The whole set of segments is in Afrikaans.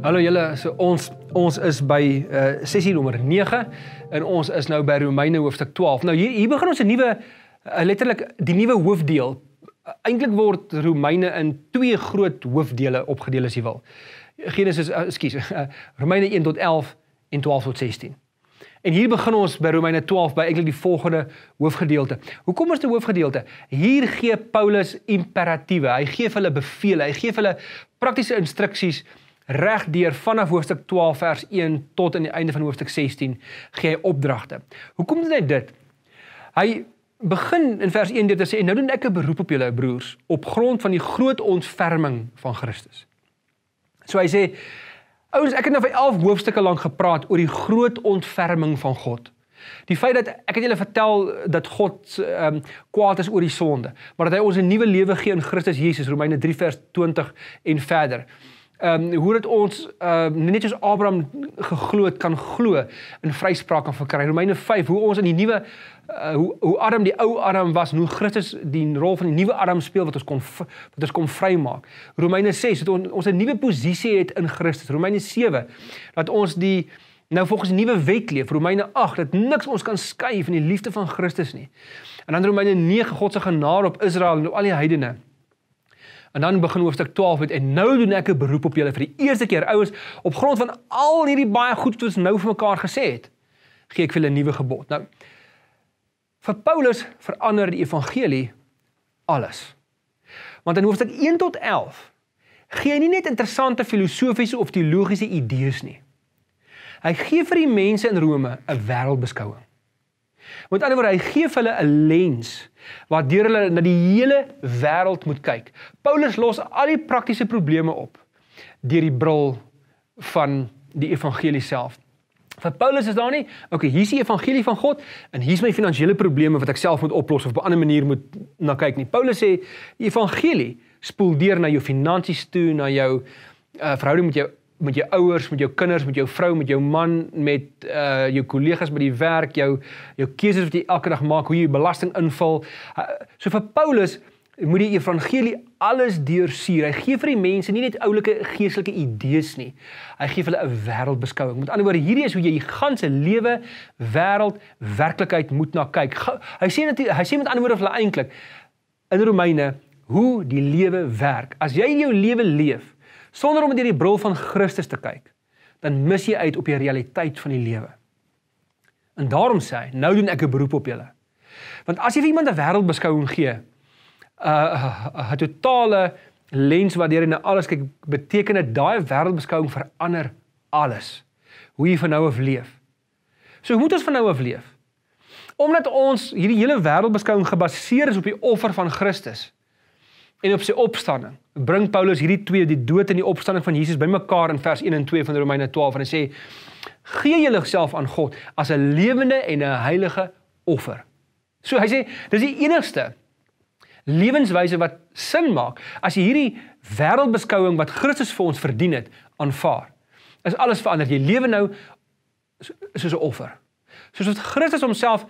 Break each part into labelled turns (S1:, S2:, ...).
S1: Hallo julle, so ons ons is by uh, sessie nommer 9 en ons is nou by Romeine hoofstuk 12. Nou hier hier begin ons 'n nuwe uh, letterlik die nuwe hoofdeel. Eintlik word Romeine in twee groot hoofdele opgedeel as jy wil. Genesis, ekskuus, eh, uh, uh, Romeine 1 tot 11 en 12 tot 16. En hier begin ons by Romeine 12 by eintlik die volgende hoofgedeelte. Hoekom is dit 'n hoofgedeelte? Hier gee Paulus imperatiewe. Hy gee hulle beveel, hy gee hulle praktiese instruksies regdeur vanaf hoofstuk 12 vers 1 tot aan die einde van hoofstuk 16 gee hy opdragte. Hoekom doen hy dit? Hy begin in vers 1 deur te sê en nou doen ek 'n beroep op julle broers op grond van die groot ontferming van Christus. So hy sê ouens ek het nou vir 11 hoofstukke lank gepraat oor die groot ontferming van God. Die feit dat ek het julle vertel dat God ehm um, kwaad is oor die sonde, maar dat hy ons 'n nuwe lewe gee in Christus Jesus, Romeine 3 vers 20 en verder ehm um, hoe dit ons ehm um, net soos Abraham geglo het kan glo in vryspraak kan verkry. Romeine 5 hoe ons in die nuwe uh, hoe hoe Adam die ou Adam was, hoe Christus die rol van die nuwe Adam speel wat ons kon wat ons kon vrymaak. Romeine 6 dat ons ons 'n nuwe posisie het in Christus. Romeine 7 dat ons die nou volgens die nuwe wet leef. Romeine 8 dat niks ons kan skei van die liefde van Christus nie. En dan Romeine 9 God se genade op Israel en op al die heidene. En dan begin hoofstuk 12 met en nou doen ek 'n beroep op julle vir die eerste keer ouers op grond van al hierdie baie goed wat ons nou vir mekaar gesê het gee ek vir julle 'n nuwe gebod. Nou vir Paulus verander die evangelie alles. Want in hoofstuk 1 tot 11 gee hy nie net interessante filosofiese of teologiese idees nie. Hy gee vir die mense in Rome 'n wêreldbeskouing. Met ander woorde, hy gee hulle 'n lens waardeur hulle na die hele wêreld moet kyk. Paulus los al die praktiese probleme op deur die bril van die evangelie self. Vir Paulus is daar nie, okay, hier's die evangelie van God en hier's my finansiële probleme wat ek self moet oplos of op 'n ander manier moet na kyk nie. Paulus sê die evangelie spoel deur na jou finansies toe, na jou uh, verhouding met jou met jou ouers, met jou kinders, met jou vrou, met jou man, met uh jou kollegas by die werk, jou jou keuses wat jy elke dag maak, hoe jy belasting invul. Uh, so vir Paulus moet die evangelie alles deursuur. Hy gee vir die mense nie net oulike geestelike idees nie. Hy gee hulle 'n wêreldbeskouing. Met ander woorde, hierdie is hoe jy die ganse lewe, wêreld, werklikheid moet na kyk. Hy sê net hy sê met ander woorde of hulle eintlik in Romeine hoe die lewe werk. As jy jou lewe leef, leef sonder om deur die bril van Christus te kyk, dan mis jy uit op die realiteit van die lewe. En daarom sê hy, nou doen ek 'n beroep op julle. Want as jy vir iemand 'n wêreldbeskouing gee, 'n uh, uh, 'n totale lens waardeur jy na alles kyk, beteken dit daai wêreldbeskouing verander alles hoe jy van nou af leef. So hoe moet ons van nou af leef? Omdat ons hierdie hele wêreldbeskouing gebaseer is op die offer van Christus en op sy opstanding. Bring Paulus hierdie twee, die dood en die opstanding van Jesus bymekaar in vers 1 en 2 van Romeine 12 en hy sê: "Gee julleself aan God as 'n lewende en 'n heilige offer." So hy sê, dis die enigste lewenswyse wat sin maak as jy hierdie wêreldbeskouing wat Christus vir ons verdien het, aanvaar. Is alles verander. Jy lewe nou soos 'n offer. Soos wat Christus homself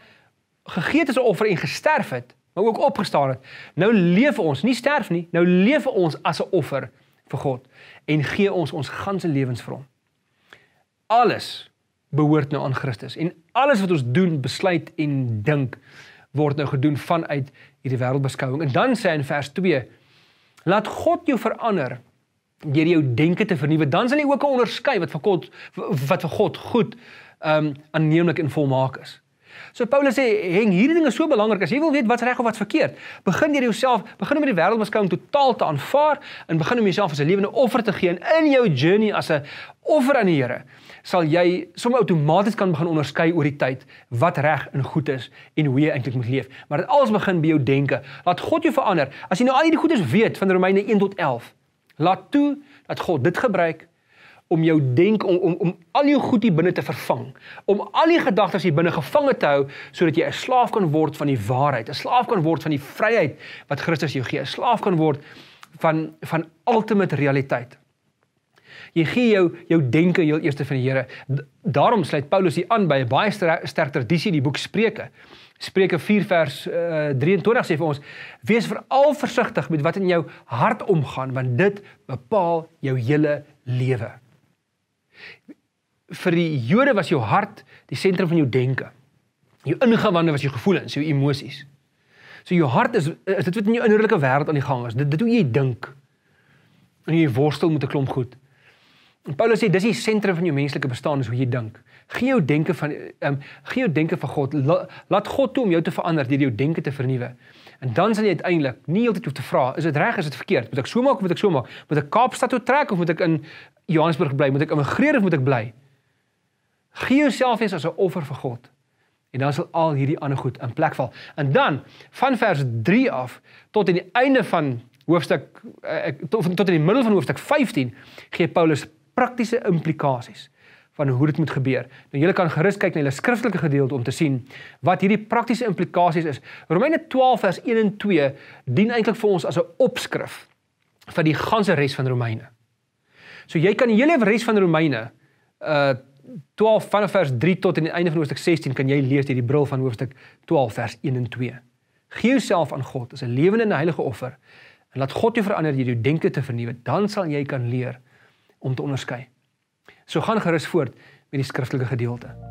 S1: gegee het as 'n offer en gesterf het, maar nou ook opgestaan het. Nou leef ons, nie sterf nie, nou leef ons as 'n offer vir God en gee ons ons ganse lewens vir hom. Alles behoort nou aan Christus en alles wat ons doen, besluit en dink word nou gedoen vanuit hierdie wêreldbeskouing. En dan sê hy in vers 2: Laat God jou verander deur jou denke te vernuwe. Dan sal jy ook 'n onderskei wat vir God wat vir God goed ehm um, aanneemlik en volmaak is. So Paulus sê, "Heng, hierdie ding is so belangrik. As jy wil weet wat's reg of wat's verkeerd, begin deur jouself, begin om die wêreldbeskouing totaal te aanvaar en begin om jouself as 'n lewende offer te gee in jou journey as 'n offer aan die Here. Sal jy sommer outomaties kan begin onderskei oor die tyd wat reg en goed is en hoe jy eintlik moet leef. Maar dit alles begin by jou denke. Laat God jou verander. As jy nou al hierdie goeders weet van Romeine 1 tot 11, laat toe dat God dit gebruik om jou denk om om om al jou goed hier binne te vervang, om al die gedagtes hier binne gevange te hou sodat jy 'n slaaf kan word van die waarheid, 'n slaaf kan word van die vryheid wat Christus jou gee, 'n slaaf kan word van van ultimate realiteit. Jy gee jou jou denke heel eerste van die Here. Daarom sluit Paulus hier aan by 'n baie sterk tradisie in die boek Spreuke. Spreuke 4 vers uh, eh, 23 sê vir ons: "Wees veral versigtig met wat in jou hart omgaan, want dit bepaal jou hele lewe." vir die Jode was jou hart die sentrum van jou denke. Jou ingewande was jou gevoelens, jou emosies. So jou hart is, is dit wat in jou innerlike wêreld aan die gang is. Dit dit hoe jy dink. En jy worstel met 'n klomp goed. En Paulus sê dis die sentrum van jou menslike bestaan is hoe jy dink. Gee jou denke van ehm um, gee jou denke vir God. La, laat God toe om jou te verander deur jou denke te vernuwe. En dan sal jy uiteindelik nie heeltyd hoef te vra is dit reg is dit verkeerd? Moet ek so maak of moet ek so maak? Moet ek Kaapstad toe trek of moet ek in Johannesburg bly? Moet ek immigreer of moet ek bly? Gee jouself eens as 'n offer vir God. En dan sal al hierdie ander goed in plek val. En dan van vers 3 af tot aan die einde van hoofstuk eh, eh, tot tot in die middel van hoofstuk 15 gee Paulus praktiese implikasies van hoe dit moet gebeur. Nou julle kan gerus kyk na julle skriftelike gedeelte om te sien wat hierdie praktiese implikasies is. Romeine 12 vers 1 en 2 dien eintlik vir ons as 'n opskrif vir die ganse res van Romeine. So jy kan die hele res van Romeine uh 12 vanaf vers 3 tot aan die einde van hoofstuk 16 kan jy lees hierdie bril van hoofstuk 12 vers 1 en 2. Gee jouself aan God as 'n lewende en heilige offer en laat God jou verander deur jou denke te vernuwe, dan sal jy kan leer om te onderskei. So gaan gerus voort met die skriftelike gedeelte.